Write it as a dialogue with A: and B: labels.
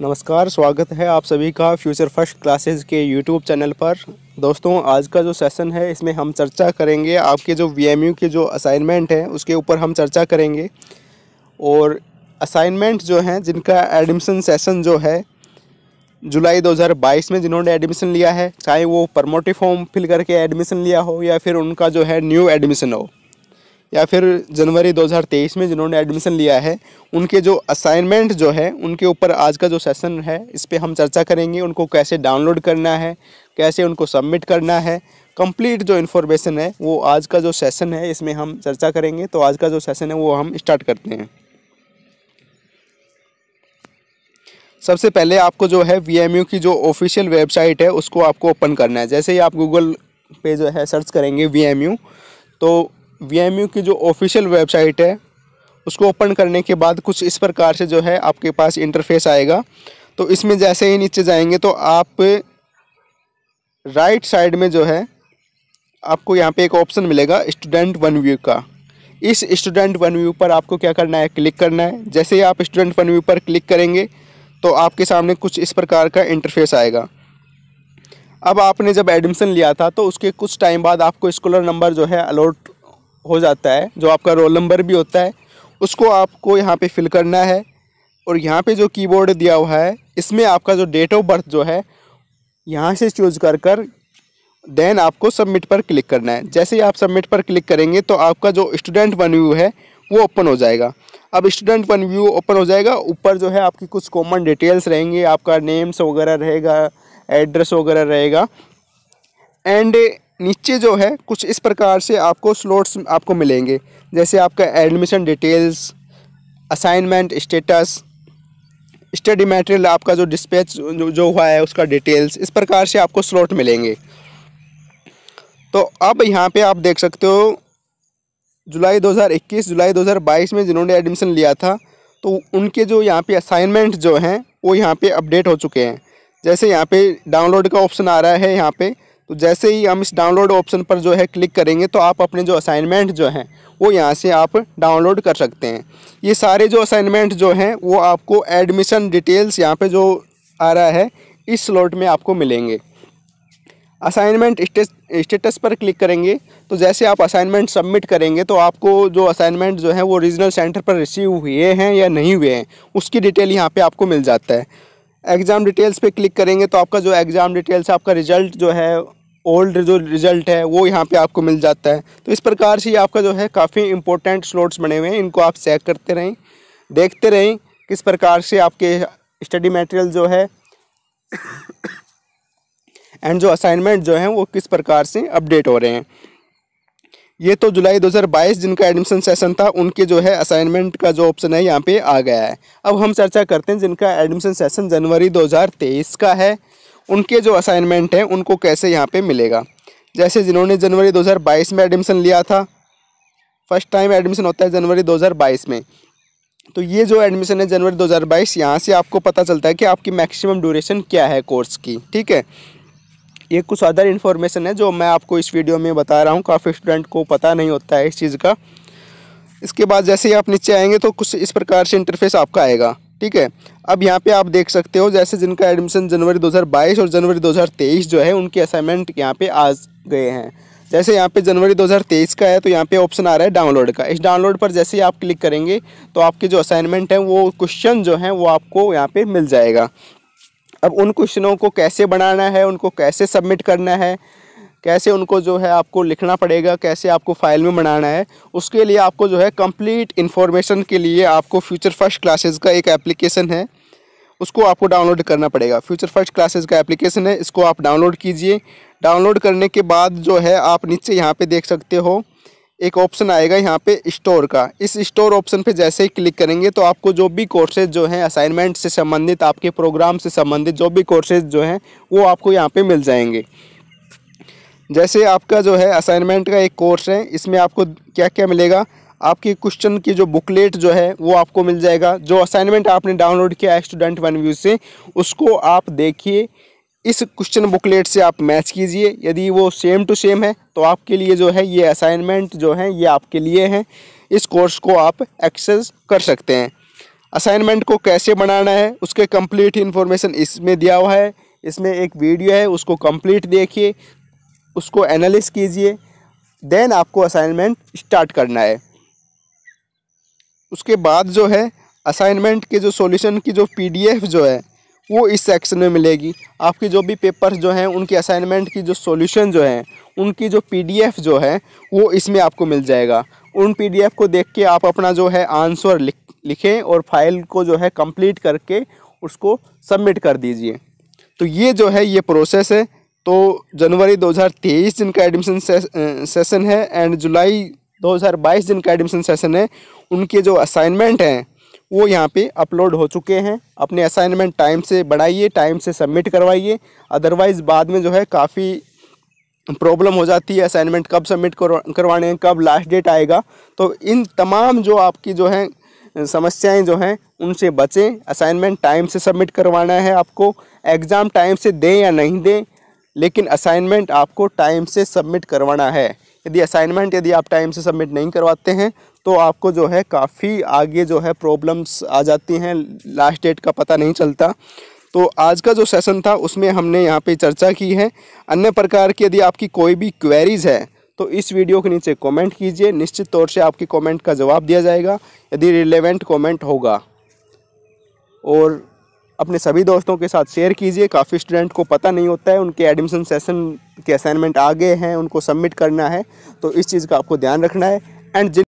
A: नमस्कार स्वागत है आप सभी का फ्यूचर फर्स्ट क्लासेस के यूट्यूब चैनल पर दोस्तों आज का जो सेशन है इसमें हम चर्चा करेंगे आपके जो वी के जो असाइनमेंट हैं उसके ऊपर हम चर्चा करेंगे और असाइनमेंट जो हैं जिनका एडमिशन सेशन जो है जुलाई 2022 में जिन्होंने एडमिशन लिया है चाहे वो प्रमोटिव फॉर्म फिल करके एडमिशन लिया हो या फिर उनका जो है न्यू एडमिशन हो या फिर जनवरी 2023 में जिन्होंने एडमिशन लिया है उनके जो असाइनमेंट जो है उनके ऊपर आज का जो सेशन है इस पर हम चर्चा करेंगे उनको कैसे डाउनलोड करना है कैसे उनको सबमिट करना है कंप्लीट जो इन्फॉर्मेशन है वो आज का जो सेशन है इसमें हम चर्चा करेंगे तो आज का जो सेशन है वो हम स्टार्ट करते हैं सबसे पहले आपको जो है वी की जो ऑफिशियल वेबसाइट है उसको आपको ओपन करना है जैसे ही आप गूगल पे जो है सर्च करेंगे वी तो वी की जो ऑफिशियल वेबसाइट है उसको ओपन करने के बाद कुछ इस प्रकार से जो है आपके पास इंटरफेस आएगा तो इसमें जैसे ही नीचे जाएंगे तो आप राइट साइड में जो है आपको यहाँ पे एक ऑप्शन मिलेगा स्टूडेंट वन व्यू का इस स्टूडेंट वन व्यू पर आपको क्या करना है क्लिक करना है जैसे ही आप स्टूडेंट वन व्यू पर क्लिक करेंगे तो आपके सामने कुछ इस प्रकार का इंटरफेस आएगा अब आपने जब एडमिशन लिया था तो उसके कुछ टाइम बाद आपको स्कॉलर नंबर जो है अलॉट हो जाता है जो आपका रोल नंबर भी होता है उसको आपको यहाँ पे फिल करना है और यहाँ पे जो कीबोर्ड दिया हुआ है इसमें आपका जो डेट ऑफ बर्थ जो है यहाँ से चूज कर कर देन आपको सबमिट पर क्लिक करना है जैसे ही आप सबमिट पर क्लिक करेंगे तो आपका जो स्टूडेंट वन व्यू है वो ओपन हो जाएगा अब स्टूडेंट वन व्यू ओपन हो जाएगा ऊपर जो है आपकी कुछ कॉमन डिटेल्स रहेंगे आपका नेम्स वगैरह रहेगा एड्रेस वगैरह रहेगा एंड नीचे जो है कुछ इस प्रकार से आपको स्लॉट्स आपको मिलेंगे जैसे आपका admission details assignment status study material आपका जो डिस्पैच जो हुआ है उसका डिटेल्स इस प्रकार से आपको स्लॉट मिलेंगे तो अब यहाँ पे आप देख सकते हो जुलाई 2021 जुलाई 2022 में जिन्होंने एडमिशन लिया था तो उनके जो यहाँ पे असाइनमेंट जो हैं वो यहाँ पे अपडेट हो चुके हैं जैसे यहाँ पे डाउनलोड का ऑप्शन आ रहा है यहाँ पर तो जैसे ही हम इस डाउनलोड ऑप्शन पर जो है क्लिक करेंगे तो आप अपने जो असाइनमेंट जो हैं वो यहाँ से आप डाउनलोड कर सकते हैं ये सारे जो असाइनमेंट जो हैं वो आपको एडमिशन डिटेल्स यहाँ पे जो आ रहा है इस स्लॉट में आपको मिलेंगे असाइनमेंट स्टेटस पर क्लिक करेंगे तो जैसे आप असाइनमेंट सबमिट करेंगे तो आपको जो असाइनमेंट जो है वो रीजनल सेंटर पर रिसीव हुए हैं या नहीं हुए हैं उसकी डिटेल यहाँ पे आपको मिल जाता है एग्ज़ाम डिटेल्स पे क्लिक करेंगे तो आपका जो एग्ज़ाम डिटेल्स आपका रिजल्ट जो है ओल्ड जो रिज़ल्ट है वो यहाँ पे आपको मिल जाता है तो इस प्रकार से आपका जो है काफ़ी इंपॉर्टेंट स्लॉट्स बने हुए हैं इनको आप चेक करते रहें देखते रहें किस प्रकार से आपके स्टडी मटेरियल जो है एंड जो असाइनमेंट जो हैं वो किस प्रकार से अपडेट हो रहे हैं ये तो जुलाई 2022 जिनका एडमिशन सेशन था उनके जो है असाइनमेंट का जो ऑप्शन है यहाँ पे आ गया है अब हम चर्चा करते हैं जिनका एडमिशन सेशन जनवरी 2023 का है उनके जो असाइनमेंट हैं उनको कैसे यहाँ पे मिलेगा जैसे जिन्होंने जनवरी 2022 में एडमिशन लिया था फर्स्ट टाइम एडमिशन होता है जनवरी 2022 में तो ये जो एडमिशन है जनवरी 2022 यहाँ से आपको पता चलता है कि आपकी मैक्सिमम ड्यूरेशन क्या है कोर्स की ठीक है ये कुछ अदर इन्फॉर्मेशन है जो मैं आपको इस वीडियो में बता रहा हूँ काफ़ी स्टूडेंट को पता नहीं होता है इस चीज़ का इसके बाद जैसे ही आप नीचे आएंगे तो कुछ इस प्रकार से इंटरफेस आपका आएगा ठीक है अब यहाँ पे आप देख सकते हो जैसे जिनका एडमिशन जनवरी 2022 और जनवरी 2023 जो है उनके असाइनमेंट यहाँ पे आ गए हैं जैसे यहाँ पे जनवरी 2023 का है तो यहाँ पे ऑप्शन आ रहा है डाउनलोड का इस डाउनलोड पर जैसे ही आप क्लिक करेंगे तो आपके जो असाइनमेंट हैं वो क्वेश्चन जो हैं वो आपको यहाँ पर मिल जाएगा अब उन क्वेश्चनों को कैसे बनाना है उनको कैसे सबमिट करना है कैसे उनको जो है आपको लिखना पड़ेगा कैसे आपको फाइल में बनाना है उसके लिए आपको जो है कंप्लीट इन्फॉर्मेशन के लिए आपको फ्यूचर फर्स्ट क्लासेस का एक एप्लीकेशन है उसको आपको डाउनलोड करना पड़ेगा फ्यूचर फर्स्ट क्लासेस का एप्लीकेशन है इसको आप डाउनलोड कीजिए डाउनलोड करने के बाद जो है आप नीचे यहाँ पर देख सकते हो एक ऑप्शन आएगा यहाँ पे स्टोर का इस स्टोर ऑप्शन पे जैसे ही क्लिक करेंगे तो आपको जो भी कोर्सेज जो हैं असाइनमेंट से संबंधित आपके प्रोग्राम से संबंधित जो भी कोर्सेज जो हैं वो आपको यहाँ पे मिल जाएंगे जैसे आपका जो है असाइनमेंट का एक कोर्स है इसमें आपको क्या क्या मिलेगा आपकी क्वेश्चन की जो बुकलेट जो है वो आपको मिल जाएगा जो असाइनमेंट आपने डाउनलोड किया है स्टूडेंट वन व्यू से उसको आप देखिए इस क्वेश्चन बुकलेट से आप मैच कीजिए यदि वो सेम टू सेम है तो आपके लिए जो है ये असाइनमेंट जो है ये आपके लिए हैं इस कोर्स को आप एक्सेस कर सकते हैं असाइनमेंट को कैसे बनाना है उसके कंप्लीट इन्फॉर्मेशन इसमें दिया हुआ है इसमें एक वीडियो है उसको कंप्लीट देखिए उसको एनालिस कीजिए देन आपको असाइनमेंट स्टार्ट करना है उसके बाद जो है असाइनमेंट के जो सॉल्यूशन की जो पीडीएफ जो है वो इस सेक्शन में मिलेगी आपके जो भी पेपर जो हैं उनकी असाइनमेंट की जो सॉल्यूशन जो है उनकी जो पीडीएफ जो है वो इसमें आपको मिल जाएगा उन पीडीएफ को देख के आप अपना जो है आंसर लिख लिखें और फाइल को जो है कंप्लीट करके उसको सबमिट कर दीजिए तो ये जो है ये प्रोसेस है तो जनवरी 2023 जिनका एडमिशन सेशन है एंड जुलाई 2022 जिनका एडमिशन सेशन है उनके जो असाइनमेंट हैं वो यहाँ पे अपलोड हो चुके हैं अपने असाइनमेंट टाइम से बढ़ाइए टाइम से सबमिट करवाइए अदरवाइज़ बाद में जो है काफ़ी प्रॉब्लम हो जाती है असाइनमेंट कब सबमिट करवाने हैं कब लास्ट डेट आएगा तो इन तमाम जो आपकी जो है समस्याएं जो हैं उनसे बचें असाइनमेंट टाइम से सबमिट करवाना है आपको एग्ज़ाम टाइम से दें या नहीं दें लेकिन असाइनमेंट आपको टाइम से सबमिट करवाना है यदि असाइनमेंट यदि आप टाइम से सबमिट नहीं करवाते हैं तो आपको जो है काफ़ी आगे जो है प्रॉब्लम्स आ जाती हैं लास्ट डेट का पता नहीं चलता तो आज का जो सेशन था उसमें हमने यहाँ पे चर्चा की है अन्य प्रकार की यदि आपकी कोई भी क्वेरीज़ है तो इस वीडियो के नीचे कमेंट कीजिए निश्चित तौर से आपकी कमेंट का जवाब दिया जाएगा यदि रिलेवेंट कमेंट होगा और अपने सभी दोस्तों के साथ शेयर कीजिए काफ़ी स्टूडेंट को पता नहीं होता है उनके एडमिशन सेशन के असाइनमेंट आ गए हैं उनको सबमिट करना है तो इस चीज़ का आपको ध्यान रखना है एंड